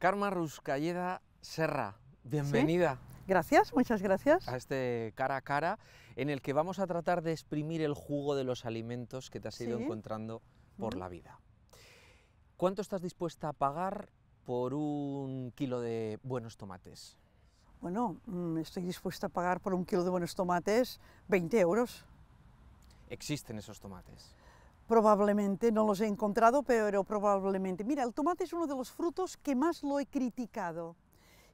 Karma Ruscalleda Serra, bienvenida. Gracias, muchas gracias. A este cara a cara en el que vamos a tratar de exprimir el jugo de los alimentos que te has ido encontrando por la vida. ¿Cuánto estás dispuesta a pagar por un kilo de buenos tomates? Bueno, mm, estoy dispuesta a pagar por un kilo de buenos tomates 20 euros. ¿Existen esos tomates? Probablemente, no los he encontrado, pero probablemente. Mira, el tomate es uno de los frutos que más lo he criticado.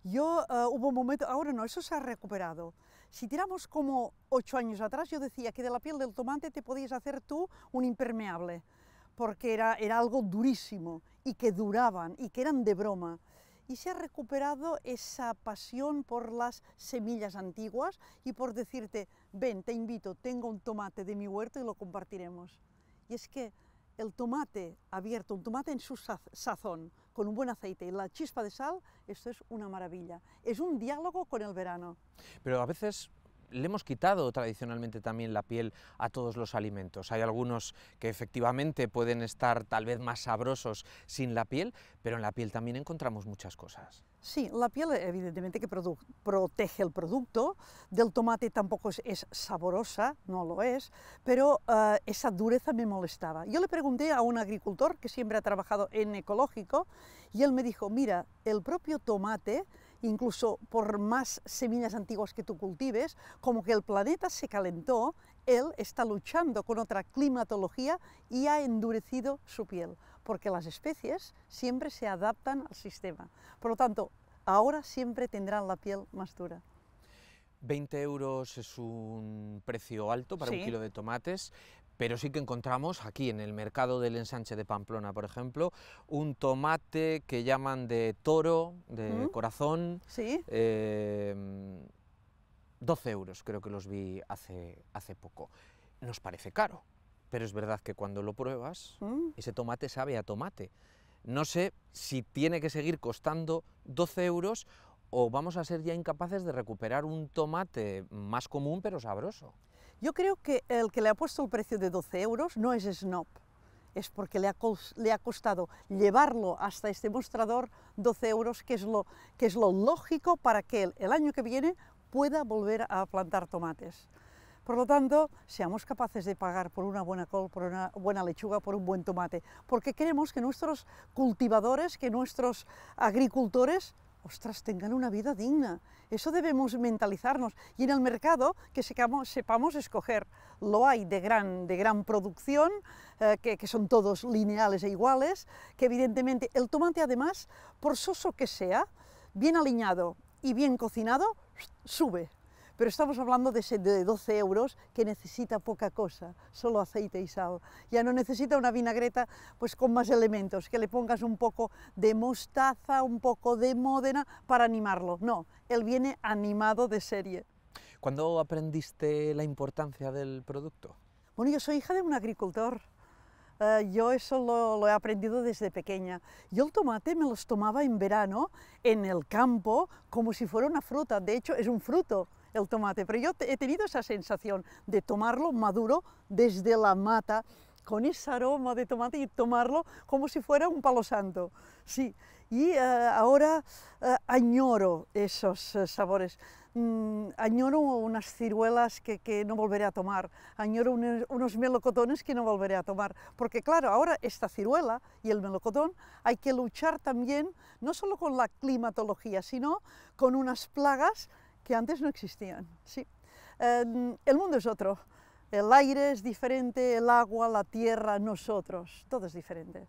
Yo eh, hubo un momento, ahora no, eso se ha recuperado. Si tiramos como ocho años atrás, yo decía que de la piel del tomate te podías hacer tú un impermeable, porque era, era algo durísimo y que duraban y que eran de broma y se ha recuperado esa pasión por las semillas antiguas y por decirte, ven, te invito, tengo un tomate de mi huerto y lo compartiremos y es que el tomate abierto, un tomate en su sazón, con un buen aceite y la chispa de sal, esto es una maravilla. Es un diálogo con el verano. Pero a veces le hemos quitado tradicionalmente también la piel a todos los alimentos. Hay algunos que efectivamente pueden estar tal vez más sabrosos sin la piel, pero en la piel también encontramos muchas cosas. Sí, la piel evidentemente que protege el producto, del tomate tampoco es, saborosa, no lo es, pero eh, esa dureza me molestaba. Yo le pregunté a un agricultor que siempre ha trabajado en ecológico y él me dijo, mira, el propio tomate, incluso por más semillas antiguas que tú cultives, como que el planeta se calentó, él está luchando con otra climatología y ha endurecido su piel porque las especies siempre se adaptan al sistema. Por lo tanto, ahora siempre tendrán la piel más dura. 20 euros es un precio alto para un kilo de tomates, pero sí que encontramos aquí en el mercado del ensanche de Pamplona, por ejemplo, un tomate que llaman de toro, de mm. corazón. Sí. 12 em, euros creo que los vi hace, hace poco. Nos parece caro. Pero es verdad que cuando lo pruebas, mm. ese tomate sabe a tomate. No sé si tiene que seguir costando 12 euros o vamos a ser ya incapaces de recuperar un tomate más común pero sabroso. Yo creo que el que le ha puesto el precio de 12 euros no es snob, es porque le ha, costado llevarlo hasta este mostrador 12 euros, que es lo, que es lo lógico para que el año que viene pueda volver a plantar tomates. Por lo tanto, seamos capaces de pagar por una buena col, por una buena lechuga, por un buen tomate, porque queremos que nuestros cultivadores, que nuestros agricultores ostras, tengan una vida digna. Eso debemos mentalizarnos. Y en el mercado que sepamos, escoger. Lo hay de gran, de gran producción, eh, que, que, son todos lineales e iguales, que evidentemente el tomate además, por soso que sea, bien aliñado y bien cocinado, sube. Pero estamos hablando de, 12 euros que necesita poca cosa, solo aceite y sal. Ya no necesita una vinagreta pues con más elementos, que le pongas un poco de mostaza, un poco de módena para animarlo. No, él viene animado de serie. ¿Cuándo aprendiste la importancia del producto? Bueno, yo soy hija de un agricultor. Eh, yo eso lo, lo, he aprendido desde pequeña. Yo el tomate me los tomaba en verano, en el campo, como si fuera una fruta. De hecho, es un fruto el tomate, pero yo he tenido esa sensación de tomarlo maduro desde la mata, con ese aroma de tomate y tomarlo como si fuera un palo santo. Sí, y eh, ahora eh, añoro esos eh, sabores. Mm, añoro unas ciruelas que, no volveré a tomar, añoro unos, melocotones que no volveré a tomar, porque claro, ahora esta ciruela y el melocotón hay que luchar también, no solo con la climatología, sino con unas plagas que antes no existían. Sí. Em, el mundo es otro. El aire es diferente, el agua, la tierra, nosotros, todo es diferente.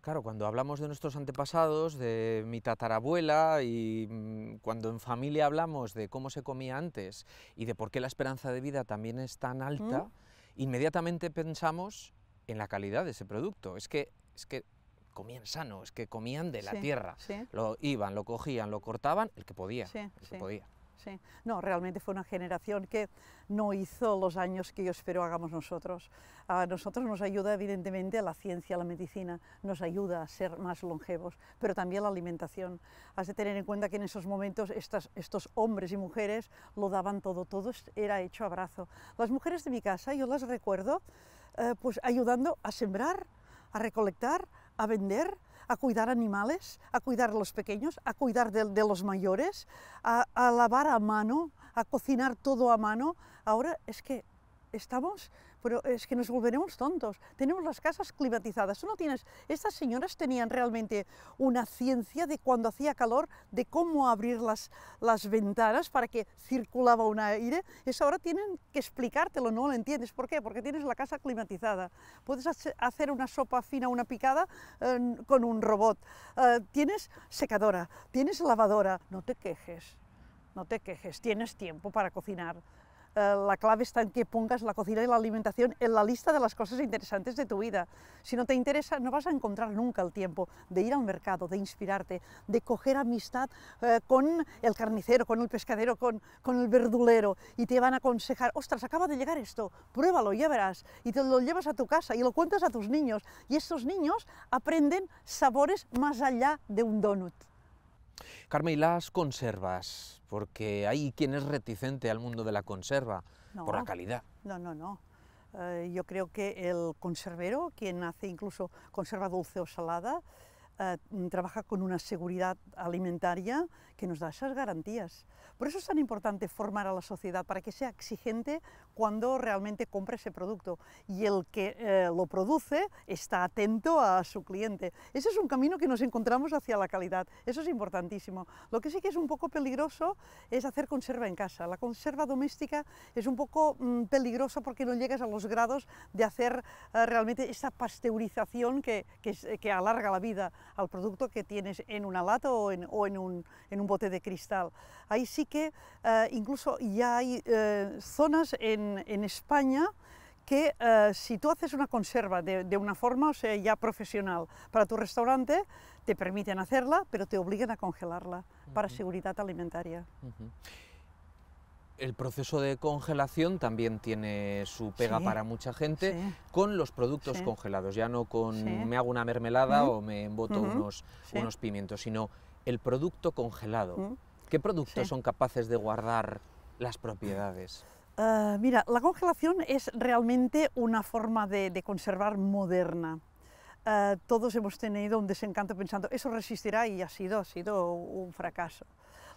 Claro, cuando hablamos de nuestros antepasados, de mi tatarabuela y mm, cuando en familia hablamos de cómo se comía antes y de por qué la esperanza de vida también es tan alta, mm. inmediatamente pensamos en la calidad de ese producto. Es que, es que comían sano, es que comían de la tierra. Lo iban, lo cogían, lo cortaban, el que podía. podía. No, realmente fue una generación que no hizo los años que yo espero hagamos nosotros. A nosotros nos ayuda evidentemente la ciencia, la medicina, nos ayuda a ser más longevos, pero también la alimentación. Has de tener en cuenta que en esos momentos estas, estos hombres y mujeres lo daban todo, todo era hecho a brazo. Las mujeres de mi casa yo las recuerdo eh, pues ayudando a sembrar, a recolectar, a vender, a cuidar animales, a cuidar a los pequeños, a cuidar de, los mayores, a lavar a mano, a cocinar todo a mano. Ahora es que estamos pero es que nos volveremos tontos. Tenemos las casas climatizadas, no tienes... Estas señoras tenían realmente una ciencia de cuando hacía calor, de cómo abrir las, las ventanas para que circulaba un aire. Eso ahora tienen que explicártelo, no lo entiendes. ¿Por qué? Porque tienes la casa climatizada. Puedes hacer una sopa fina, una picada con un robot. Eh, tienes secadora, tienes lavadora. No te quejes, no te quejes, tienes tiempo para cocinar. Eh, la clave está en que pongas la cocina y la alimentación en la lista de las cosas interesantes de tu vida. Si no te interesa, no vas a encontrar nunca el tiempo de ir al mercado, de inspirarte, de coger amistad eh, con el carnicero, con el pescadero, con, con el verdulero, y te van a aconsejar, ostras, acaba de llegar esto, pruébalo, ya verás, y te lo llevas a tu casa y lo cuentas a tus niños, y estos niños aprenden sabores más allá de un donut. Carmen, ¿y las conservas? Porque hay quien es reticente al mundo de la conserva por la calidad. No, no, no. Eh, yo creo que el conservero, quien hace incluso conserva dulce o salada, eh, trabaja con una seguridad alimentaria que nos da esas garantías. Por eso es tan importante formar a la sociedad para que sea exigente cuando realmente compra ese producto y el que eh, lo produce está atento a su cliente. Ese es un camino que nos encontramos hacia la calidad, eso es importantísimo. Lo que sí que es un poco peligroso es hacer conserva en casa. La conserva doméstica es un poco peligroso... Mm, peligrosa porque no llegas a los grados de hacer eh, realmente esa pasteurización que, que, alarga la vida al producto que tienes en una lata o en, o en, un, en un, bote de cristal. Ahí sí que eh, incluso ya hay zonas en en, España que eh, si tú haces una conserva de, una forma, o sea, ya profesional para tu restaurante, te permiten hacerla, pero te obligan a congelarla para seguridad alimentaria. El proceso de congelación también tiene su pega para mucha gente con los productos congelados, ya no con me hago una mermelada o me emboto unos, unos pimientos, sino el producto congelado. ¿Qué productos son capaces de guardar las propiedades? Ah, mira, la congelación es realmente una forma de, conservar moderna. Ah, todos hemos tenido un desencanto pensando, eso resistirá y ha sido, ha sido un fracaso.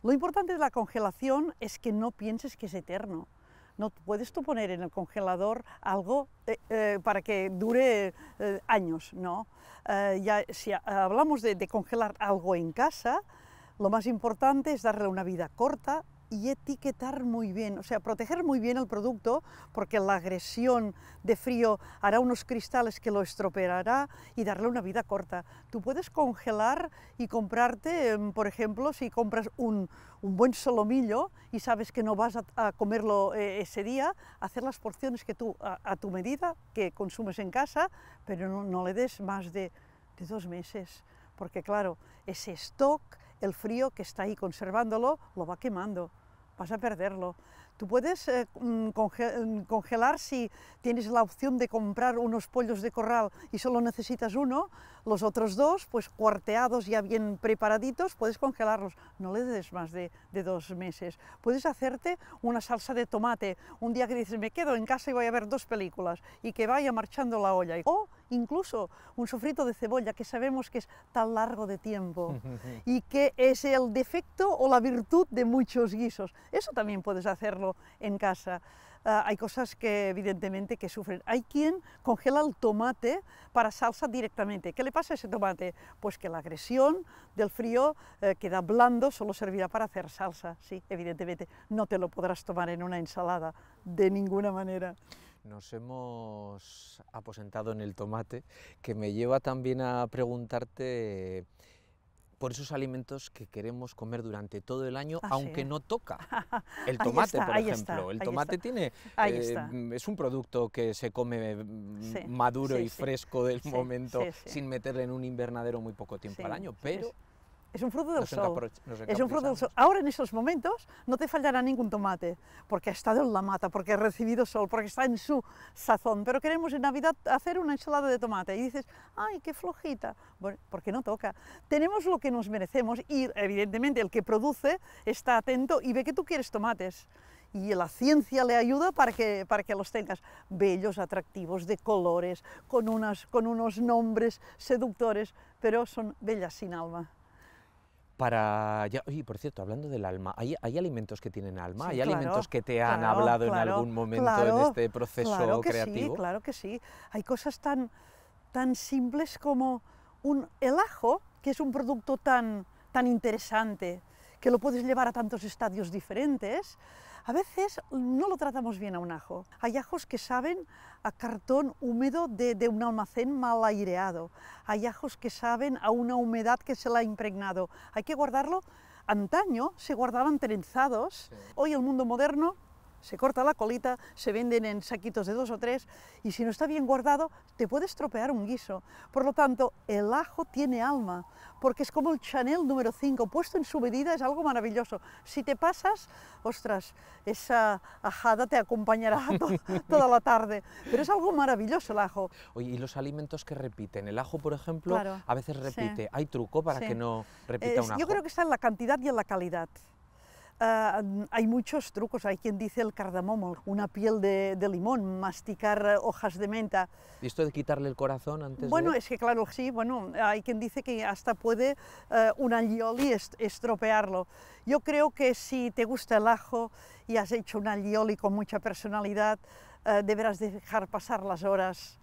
Lo importante de la congelación es que no pienses que es eterno. No puedes tú poner en el congelador algo eh, eh, para que dure eh, años, ¿no? Ah, ya, si hablamos de, congelar algo en casa, lo más importante es darle una vida corta, y etiquetar muy bien, o sea, proteger muy bien el producto porque la agresión de frío hará unos cristales que lo estropeará y darle una vida corta. Tú puedes congelar y comprarte, em, por ejemplo, si compras un, buen solomillo y sabes que no vas a, comerlo eh, ese día, hacer las porciones que tú a, tu medida, que consumes en casa, pero no, le des más de dos meses, porque claro, ese stock, el frío que está ahí conservándolo, lo va quemando vas a perderlo. Tú puedes eh, mm, mm, congelar si tienes la opción de comprar unos pollos de corral y solo necesitas uno, los otros dos, pues cuarteados ya bien preparaditos, puedes congelarlos. No le des más de, dos meses. Puedes hacerte una salsa de tomate, un día que dices, me quedo en casa y voy a ver dos películas, y que vaya marchando la olla incluso un sofrito de cebolla que sabemos que es tan largo de tiempo y que es el defecto o la virtud de muchos guisos. Eso también puedes hacerlo en casa. Ah, hay cosas que evidentemente que sufren. Hay quien congela el tomate para salsa directamente. ¿Qué le pasa a ese tomate? Pues que la agresión del frío eh, queda blando, solo servirá para hacer salsa, sí, evidentemente. No te lo podrás tomar en una ensalada, de ninguna manera. Nos hemos aposentado en el tomate, que me lleva también a preguntarte por esos alimentos que queremos comer durante todo el año, ah, aunque no toca. El tomate, por ejemplo. el tomate tiene eh, es un producto que se come mm, maduro y fresco del momento, sin meterle en un invernadero muy poco tiempo al año, pero es un fruto del sol. es un fruto del sol. Ahora en esos momentos no te fallará ningún tomate, porque ha estado en la mata, porque ha recibido sol, porque está en su sazón. Pero queremos en Navidad hacer una ensalada de tomate y dices, ay, qué flojita. Bueno, porque no toca. Tenemos lo que nos merecemos y evidentemente el que produce está atento y ve que tú quieres tomates y la ciencia le ayuda para que, para que los tengas bellos, atractivos, de colores, con, unas, con unos nombres seductores, pero son bellas sin alma oye, por cierto, hablando del alma, ¿hay, alimentos que tienen alma? ¿Hay alimentos que te han hablado en algún momento en este proceso creativo? Sí, claro que sí. Hay cosas tan, tan simples como un, el ajo, que es un producto tan, tan interesante, que lo puedes llevar a tantos estadios diferentes, a veces no lo tratamos bien a un ajo. Hay ajos que saben a cartón húmedo de, un almacén mal aireado. Hay ajos que saben a una humedad que se le ha impregnado. Hay que guardarlo. Antaño se guardaban trenzados. Hoy el mundo moderno se corta la colita, se venden en saquitos de dos o tres y si no está bien guardado te puede estropear un guiso. Por lo tanto, el ajo tiene alma, porque es como el Chanel número 5, puesto en su medida es algo maravilloso. Si te pasas, ostras, esa ajada te acompañará toda la tarde, pero es algo maravilloso el ajo. Oye, ¿y los alimentos que repiten? El ajo, por ejemplo, a veces repite. ¿Hay truco para que no repita eh, un ajo? Yo creo que está en la cantidad y en la calidad. Eh, hay muchos trucos, hay quien dice el cardamomo, una piel de, limón, masticar eh, hojas de menta. ¿Y esto de quitarle el corazón antes Bueno, es que claro, sí, bueno, hay quien dice que hasta puede eh, un aglioli estropearlo. Yo creo que si te gusta el ajo y has hecho un alioli con mucha personalidad, deberás dejar pasar las horas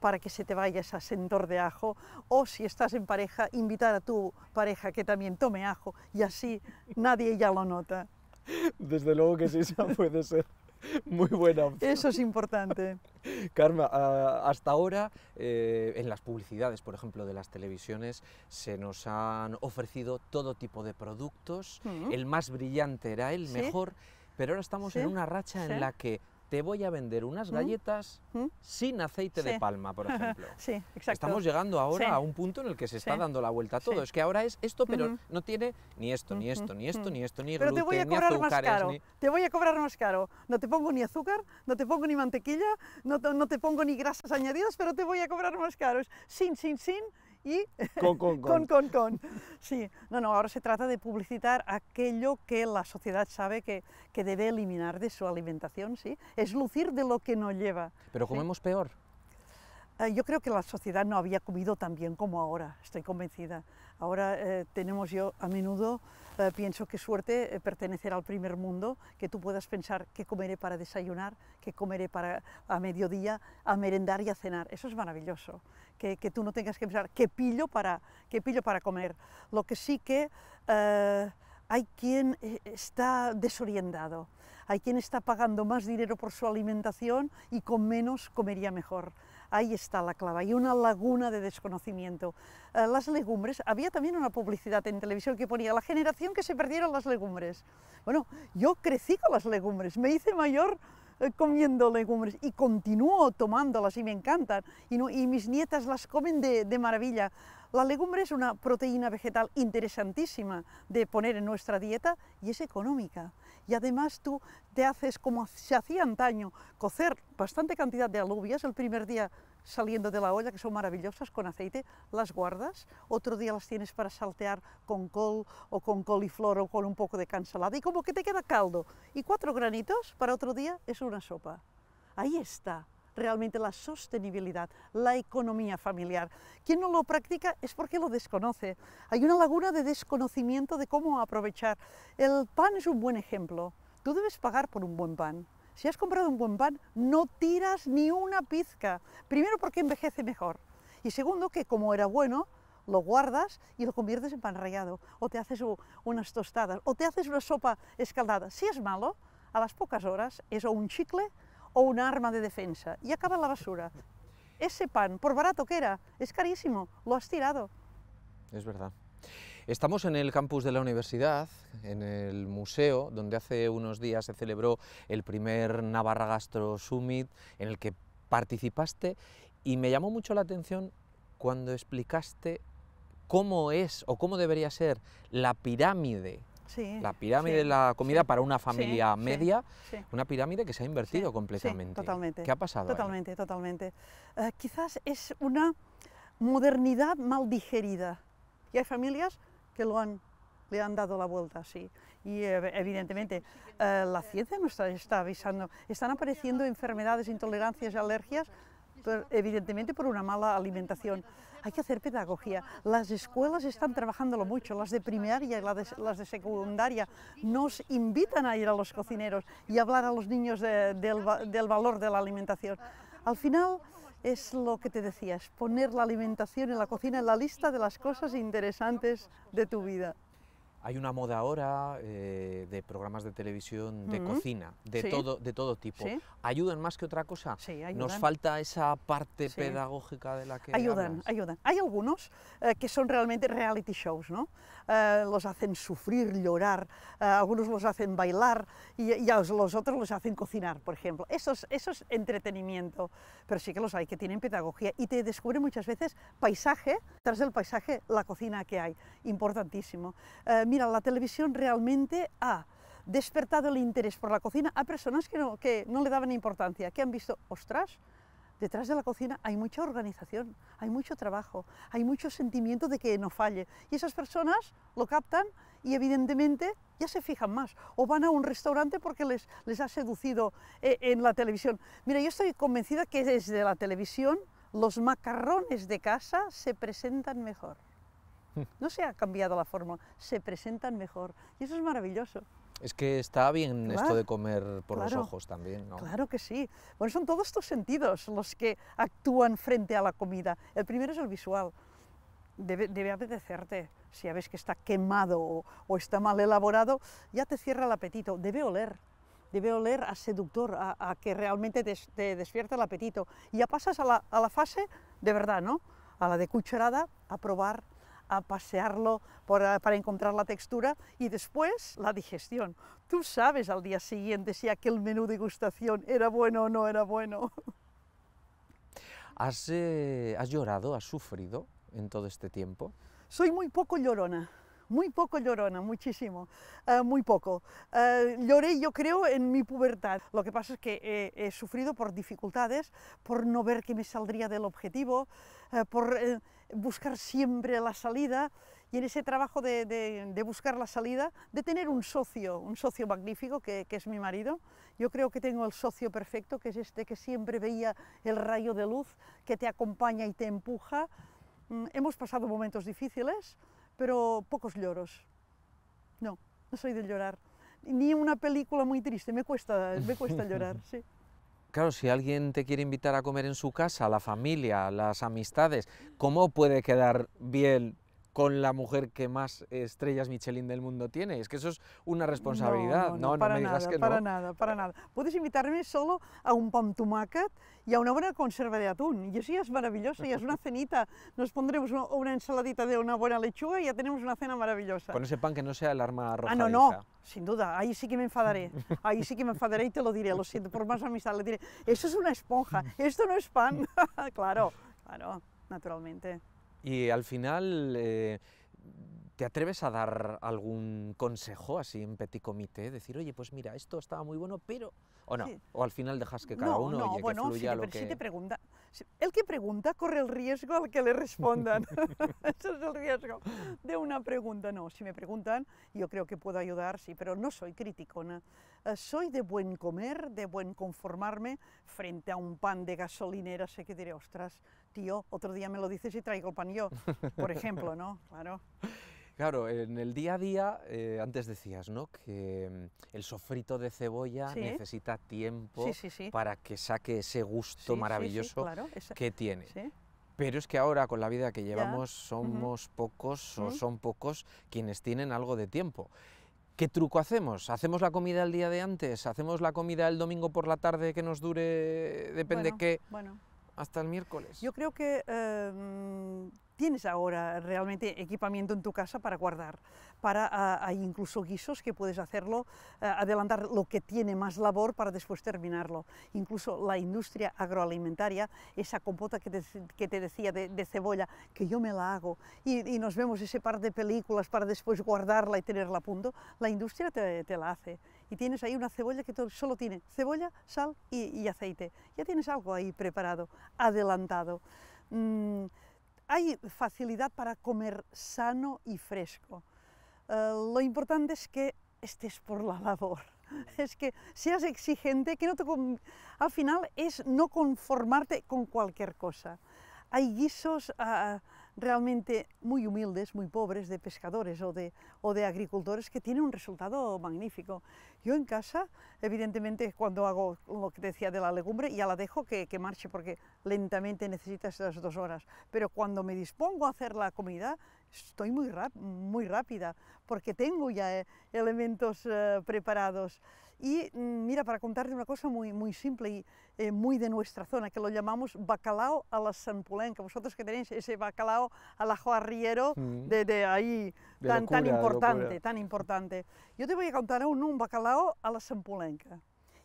para que se te vaya ese ascendor de ajo, o si estás en pareja, invitar a tu pareja que también tome ajo y así nadie ya lo nota. Desde luego que sí, puede ser muy buena opción. Eso es importante. Karma, hasta ahora eh, en las publicidades, por ejemplo, de las televisiones, se nos han ofrecido todo tipo de productos. Mm. El más brillante era el mejor, pero ahora estamos en una racha en la que te voy a vender unas galletas sin aceite de palma, por ejemplo. sí, exacto. Estamos llegando ahora a un punto en el que se está dando la vuelta a todo. Es que ahora es esto, pero no tiene ni esto, ni esto, ni esto, ni esto, ni pero te voy a cobrar más caro. Te voy a cobrar más caro. No te pongo ni azúcar, no te pongo ni mantequilla, no te, no te pongo ni grasas añadidas, pero te voy a cobrar más caros. Sin, sin, sin y con con con. con, Sí, no, no, ahora se trata de publicitar aquello que la sociedad sabe que, debe eliminar de su alimentación, ¿sí? Es lucir de lo que no lleva. Pero comemos peor. Eh, yo creo que la sociedad no había comido tan bien como ahora, estoy convencida. Ahora eh, tenemos yo a menudo eh, pienso que suerte eh, pertenecer al primer mundo, que tú puedas pensar qué comeré para desayunar, qué comeré para a mediodía, a merendar y a cenar. Eso es maravilloso, que, que tú no tengas que pensar qué pillo para, qué pillo para comer. Lo que sí que eh, hay quien está desorientado, hay quien está pagando más dinero por su alimentación y con menos comería mejor. Ahí está la clave, hay una laguna de desconocimiento. Eh, las legumbres, había también una publicidad en televisión que ponía la generación que se perdieron las legumbres. Bueno, yo crecí con las legumbres, me hice mayor eh, comiendo legumbres y continúo tomándolas y me encantan y, mis nietas las comen de, de, maravilla. La legumbre es una proteína vegetal interesantísima de poner en nuestra dieta y es económica y además tú te haces como se hacía antaño, cocer bastante cantidad de alubias el primer día saliendo de la olla, que son maravillosas con aceite, las guardas, otro día las tienes para saltear con col o con coliflor o con un poco de cansalada y como que te queda caldo y cuatro granitos para otro día es una sopa. Ahí está, realmente la sostenibilidad, la economía familiar. Quien no lo practica es porque lo desconoce. Hay una laguna de desconocimiento de cómo aprovechar. El pan es un buen ejemplo. Tú debes pagar por un buen pan. Si has comprado un buen pan, no tiras ni una pizca. Primero porque envejece mejor. Y segundo que como era bueno, lo guardas y lo conviertes en pan rallado. O te haces unas tostadas. O te haces una sopa escaldada. Si es malo, a las pocas horas es o un chicle o un arma de defensa y acaba la basura. Ese pan, por barato que era, es carísimo, lo has tirado. Es verdad. Estamos en el campus de la universidad, en el museo, donde hace unos días se celebró el primer Navarra Gastro Summit, en el que participaste y me llamó mucho la atención cuando explicaste cómo es o cómo debería ser la pirámide la pirámide de la comida para una familia media, una pirámide que se ha invertido completamente. totalmente. ¿Qué ha pasado? Totalmente, totalmente. Eh, quizás es una modernidad mal digerida. Y hay familias que lo han, le han dado la vuelta, sí. Y eh, evidentemente eh, la ciencia nos está, avisando. Están apareciendo enfermedades, intolerancias y alergias, evidentemente por una mala alimentación hay que hacer pedagogía. Las escuelas están trabajándolo mucho, las de primaria y las de, secundaria. Nos invitan a ir a los cocineros y hablar a los niños del, del valor de la alimentación. Al final es lo que te decías, poner la alimentación en la cocina en la lista de las cosas interesantes de tu vida hay una moda ahora eh, de programas de televisión de cocina, de, todo, de todo tipo. ¿Ayudan más que otra cosa? Sí, ¿Nos falta esa parte pedagógica de la que Ayudan, ayudan. Hay algunos eh, que son realmente reality shows, ¿no? Eh, los hacen sufrir, llorar, algunos los hacen bailar y, a los otros los hacen cocinar, por ejemplo. Eso es, eso es entretenimiento, pero sí que los hay que tienen pedagogía y te descubren muchas veces paisaje, tras el paisaje, la cocina que hay, importantísimo mira, la televisión realmente ha despertado el interés por la cocina a personas que no, le daban importancia, que han visto, ostras, detrás de la cocina hay mucha organización, hay mucho trabajo, hay mucho sentimiento de que no falle. Y esas personas lo captan y evidentemente ya se fijan más. O van a un restaurante porque les, ha seducido eh, en la televisión. Mira, yo estoy convencida que desde la televisión los macarrones de casa se presentan mejor. No se ha cambiado la forma, se presentan mejor y eso es maravilloso. Es que está bien esto de comer por los ojos también, ¿no? Claro que sí. Bueno, son todos estos sentidos los que actúan frente a la comida. El primero es el visual. Debe, debe apetecerte. Si ya ves que está quemado o, está mal elaborado, ya te cierra el apetito. Debe oler. Debe oler a seductor, a, que realmente te, despierta el apetito. Y ya pasas a la, a la fase de verdad, ¿no? A la de cucharada, a probar a pasearlo eh, para encontrar la textura y después la digestión. Tú sabes al día siguiente si aquel menú de degustación era bueno o no era bueno. Eh, ¿Has, llorado, has sufrido en todo este tiempo? Soy muy poco llorona muy poco llorona, muchísimo, eh, muy poco. lloré yo creo en mi pubertad. Lo que pasa es que he, sufrido por dificultades, por no ver que me saldría del objetivo, por buscar siempre la salida y en ese trabajo de, buscar la salida, de tener un socio, un socio magnífico que, que, es mi marido, yo creo que tengo el socio perfecto, que es este que siempre veía el rayo de luz, que te acompaña y te empuja. Mm, hemos pasado momentos difíciles, pero pocos lloros. No, no soy de llorar. Ni una película muy triste, me cuesta, me cuesta llorar, sí. Claro, si alguien te quiere invitar a comer en su casa, la familia, las amistades, ¿cómo puede quedar bien con la mujer que más estrellas Michelin del mundo tiene. Es que eso es una responsabilidad. No, no, para nada, Para nada, para nada. Puedes invitarme solo a un pan tomàquet y a una buena conserva de atún. Y eso ya es maravilloso, ya es una cenita. Nos pondremos una, ensaladita de una buena lechuga y ya tenemos una cena maravillosa. Con ese pan que no sea el arma roja. Ah, no, no, sin duda. Ahí sí que me enfadaré. Ahí sí que me enfadaré y te lo diré, lo siento, por más amistad le diré. Eso es una esponja, esto no es pan. claro, claro, naturalmente. Y al final, eh, ¿te atreves a dar algún consejo así en petit comité? Decir, oye, pues mira, esto estaba muy bueno, pero... ¿O no? ¿O al final dejas que cada uno no, fluya lo que...? Si pregunta, el que pregunta corre el riesgo al que le respondan. Ese es el riesgo de una pregunta. No, si me preguntan, yo creo que puedo ayudar, sí, pero no soy crítico. Eh, soy de buen comer, de buen conformarme frente a un pan de gasolinera, sé que diré, ostras, tío, otro día me lo dices y traigo el pan yo, por ejemplo, ¿no? Claro. Claro, en el día a día, eh, antes decías, ¿no? Que mm, el sofrito de cebolla necesita tiempo para que saque ese gusto maravilloso que tiene. Pero es que ahora, con la vida que llevamos, somos pocos o son pocos quienes tienen algo de tiempo. ¿Qué truco hacemos? ¿Hacemos la comida el día de antes? ¿Hacemos la comida el domingo por la tarde que nos dure, depende de qué? Bueno hasta el miércoles. Yo creo que em, tienes ahora realmente equipamiento en tu casa para guardar, para ah, hay incluso guisos que puedes hacerlo, eh, adelantar lo que tiene más labor para después terminarlo. Incluso la industria agroalimentaria, esa compota que te, que te decía de, cebolla, que yo me la hago y, nos vemos ese par de películas para después guardarla y tenerla a punto, la industria te, te la hace y tienes ahí una cebolla que solo tiene cebolla, sal y, aceite. Ya tienes algo ahí preparado, adelantado. Mm, hay facilidad para comer sano y fresco. Eh, lo importante es que estés por la labor. Es que seas exigente, que no te al final es no conformarte con cualquier cosa. Hay guisos... Ah, realmente muy humildes, muy pobres, de pescadores o de, o de agricultores, que tiene un resultado magnífico. Yo en casa, evidentemente, cuando hago lo que decía de la legumbre, ya la dejo que, que marche, porque lentamente necesitas esas dos horas. Pero cuando me dispongo a hacer la comida, estoy muy, rap muy rápida, porque tengo ya eh, elementos eh, preparados. Y mm, mira, para contarte una cosa muy, muy simple y eh, muy de nuestra zona, que lo llamamos bacalao a la sampulenca Vosotros que tenéis ese bacalao a la arriero mm. de, ahí, tan, tan, importante, tan importante. Yo te voy a contar un bacalao a la sampulenca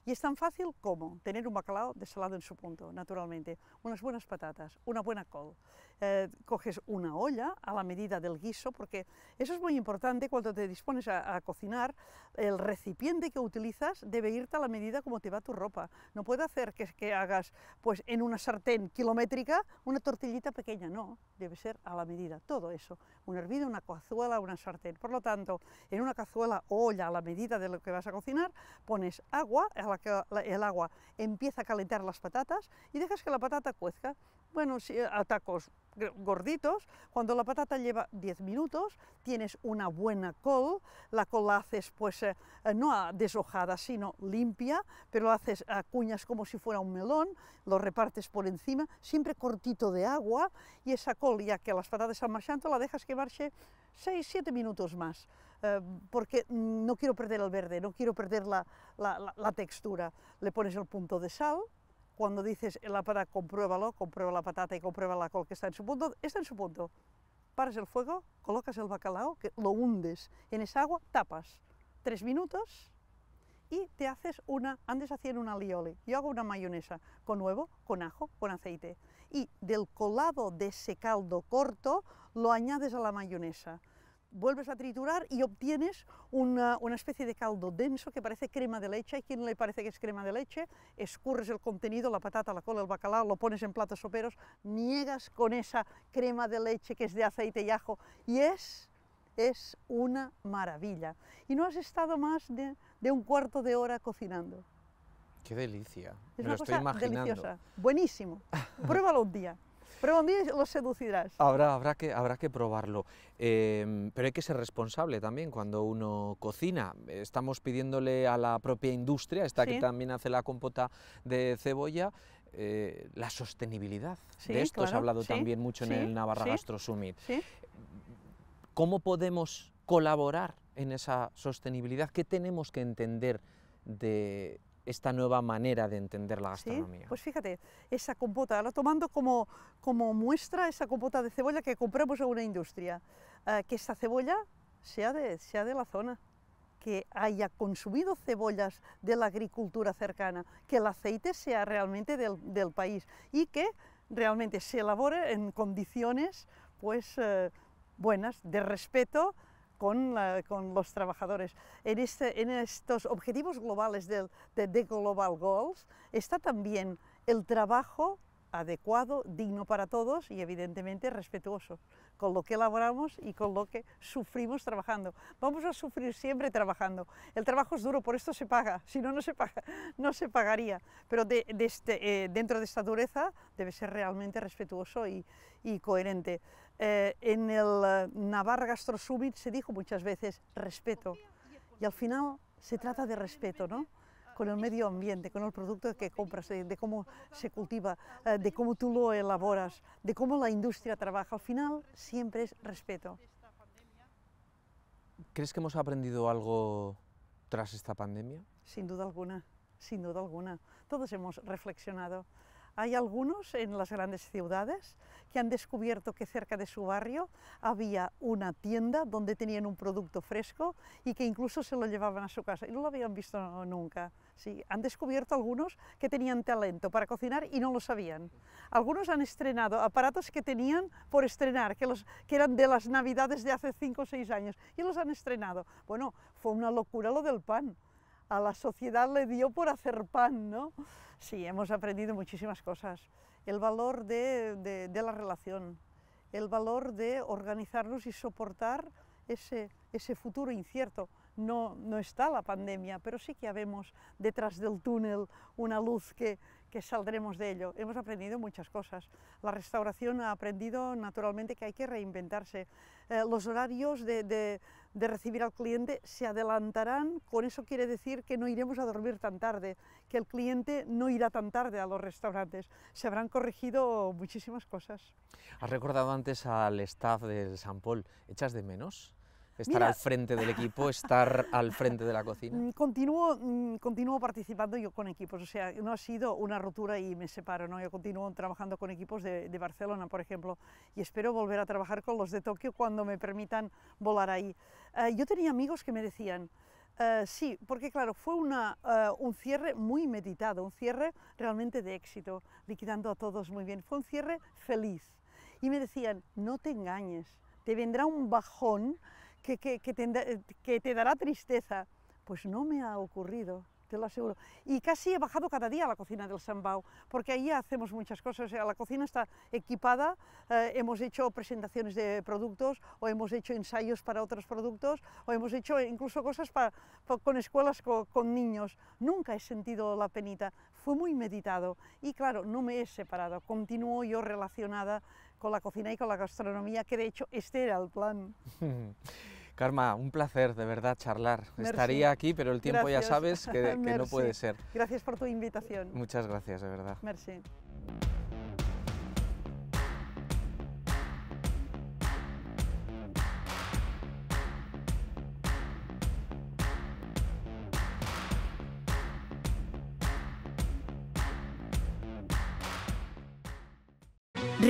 Y es tan fácil como tener un bacalao desalado en su punto, naturalmente, unas buenas patatas, una buena col, eh, coges una olla a la medida del guiso, porque eso es muy importante cuando te dispones a, cocinar, el recipiente que utilizas debe irte a la medida como te va tu ropa. No puede hacer que, que hagas pues, en una sartén kilométrica una tortillita pequeña, no, debe ser a la medida, todo eso, un hervido, una cazuela, una sartén. Por lo tanto, en una cazuela o olla a la medida de lo que vas a cocinar, pones agua, la el agua empieza a calentar las patatas y dejas que la patata cuezca. Bueno, si, atacos tacos, gorditos, cuando la patata lleva 10 minutos, tienes una buena col, la col la haces pues eh, eh, no deshojada, sino limpia, pero la haces a cuñas como si fuera un melón, lo repartes por encima, siempre cortito de agua, y esa col, ya que las patatas están marchando, la dejas que marche 6, 7 minutos más, eh, porque no quiero perder el verde, no quiero perder la textura. Le pones el punto de sal, cuando dices en la para compruébalo, comprueba la patata y comprueba la col que está en su punto, está en su punto. Paras el fuego, colocas el bacalao, que lo hundes en esa agua, tapas tres minutos y te haces una, antes hacían una liole. yo hago una mayonesa con huevo, con ajo, con aceite. Y del colado de ese caldo corto lo añades a la mayonesa vuelves a triturar y obtienes una, una, especie de caldo denso que parece crema de leche. a quién le parece que es crema de leche, escurres el contenido, la patata, la cola, el bacalao, lo pones en platos soperos, niegas con esa crema de leche que es de aceite y ajo y es, es una maravilla. Y no has estado más de, de un cuarto de hora cocinando. ¡Qué delicia! Es Me una lo cosa estoy imaginando. deliciosa. Buenísimo. Pruébalo un día. Pero a mí los seducirás. Habrá, que, habrá que probarlo. Em, pero hay que ser responsable también cuando uno cocina. Estamos pidiéndole a la propia industria, esta que también hace la compota de cebolla, eh, la sostenibilidad. de esto se ha hablado también mucho en el Navarra Gastro Summit. ¿Cómo podemos colaborar en esa sostenibilidad? ¿Qué tenemos que entender de esta nueva manera de entender la gastronomía. Pues fíjate, esa compota, ahora tomando como, como muestra esa compota de cebolla que compramos en una industria, eh, que esa cebolla sea de, sea de la zona que haya consumido cebollas de la agricultura cercana, que el aceite sea realmente del, del país y que realmente se elabore en condiciones pues eh, buenas, de respeto con, los trabajadores. En, este, en estos objetivos globales del, de, de, Global Goals está también el trabajo adecuado, digno para todos y evidentemente respetuoso con lo que elaboramos y con lo que sufrimos trabajando. Vamos a sufrir siempre trabajando. El trabajo es duro, por esto se paga, si no, no se, no se pagaría. Pero de, este, eh, dentro de esta dureza debe ser realmente respetuoso y, y coherente. Eh, en el eh, Navarra Gastro se dijo muchas veces respeto y al final se trata de respeto, ¿no? con el medio ambiente, con el producto que compras, eh, de, cómo se cultiva, de cómo tú lo elaboras, de cómo la industria trabaja. Al final siempre es respeto. ¿Crees que hemos aprendido algo tras esta pandemia? Sin duda alguna, sin duda alguna. Todos hemos reflexionado. Hay algunos en las grandes ciudades que han descubierto que cerca de su barrio había una tienda donde tenían un producto fresco y que incluso se lo llevaban a su casa y no lo habían visto nunca. Sí, han descubierto algunos que tenían talento para cocinar y no lo sabían. Algunos han estrenado aparatos que tenían por estrenar, que, que eran de las navidades de hace cinco o seis años y los han estrenado. Bueno, fue una locura lo del pan. A la sociedad le dio por hacer pan, ¿no? Sí, hemos aprendido muchísimas cosas. El valor de, la relación, el valor de organizarnos y soportar ese, futuro incierto. No, no, está la pandemia, pero sí que habemos detrás del túnel una luz que, que, saldremos de ello. Hemos aprendido muchas cosas. La restauración ha aprendido naturalmente que hay que reinventarse. Eh, los horarios de, de, recibir al cliente se adelantarán, con eso quiere decir que no iremos a dormir tan tarde, que el cliente no irá tan tarde a los restaurantes, se habrán corregido muchísimas cosas. Has recordado antes al staff del San Paul, ¿echas de menos? estar al frente del equipo, estar al frente de la cocina. Mm, continúo, mm, continuo participando yo con equipos, o sea, no ha sido una rotura y me separo, ¿no? yo continúo trabajando con equipos de, Barcelona, por ejemplo, y espero volver a trabajar con los de Tokio cuando me permitan volar ahí. Eh, yo tenía amigos que me decían, eh, sí, porque claro, fue una, eh, un cierre muy meditado, un cierre realmente de éxito, liquidando a todos muy bien. Fue un cierre feliz. Y me decían, no te engañes, te vendrá un bajón eh, que, te, dará tristeza. Pues no me ha ocurrido, te lo aseguro. Y casi he bajado cada día a la cocina del Sambao, porque ahí hacemos muchas cosas. Eh, la cocina está equipada, eh, hemos hecho presentaciones de productos, o hemos hecho ensayos para otros productos, o hemos hecho incluso cosas con escuelas con, con niños. Nunca he sentido la penita, fue muy meditado. Y claro, no me he separado, continúo yo relacionada con la cocina y con la gastronomía, que de hecho este era el plan. Karma, un placer de verdad charlar. Estaría aquí, pero el tiempo ya sabes que, no puede ser. Gracias por tu invitación. Muchas gracias, de verdad.